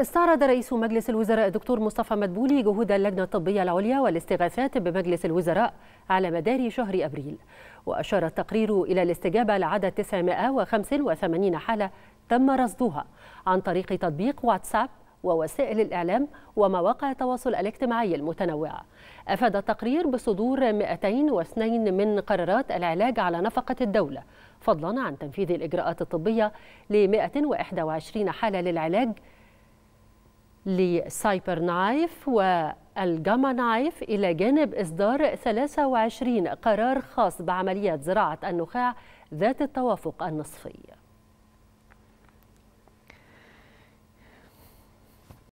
استعرض رئيس مجلس الوزراء الدكتور مصطفى مدبولي جهود اللجنة الطبية العليا والاستغاثات بمجلس الوزراء على مدار شهر أبريل وأشار التقرير إلى الاستجابة لعدد 985 حالة تم رصدها عن طريق تطبيق واتساب ووسائل الإعلام ومواقع التواصل الاجتماعي المتنوعة أفاد التقرير بصدور 202 من قرارات العلاج على نفقة الدولة فضلا عن تنفيذ الإجراءات الطبية ل 121 حالة للعلاج لسايبر نايف والجاما نايف إلى جانب إصدار 23 قرار خاص بعمليات زراعة النخاع ذات التوافق النصفي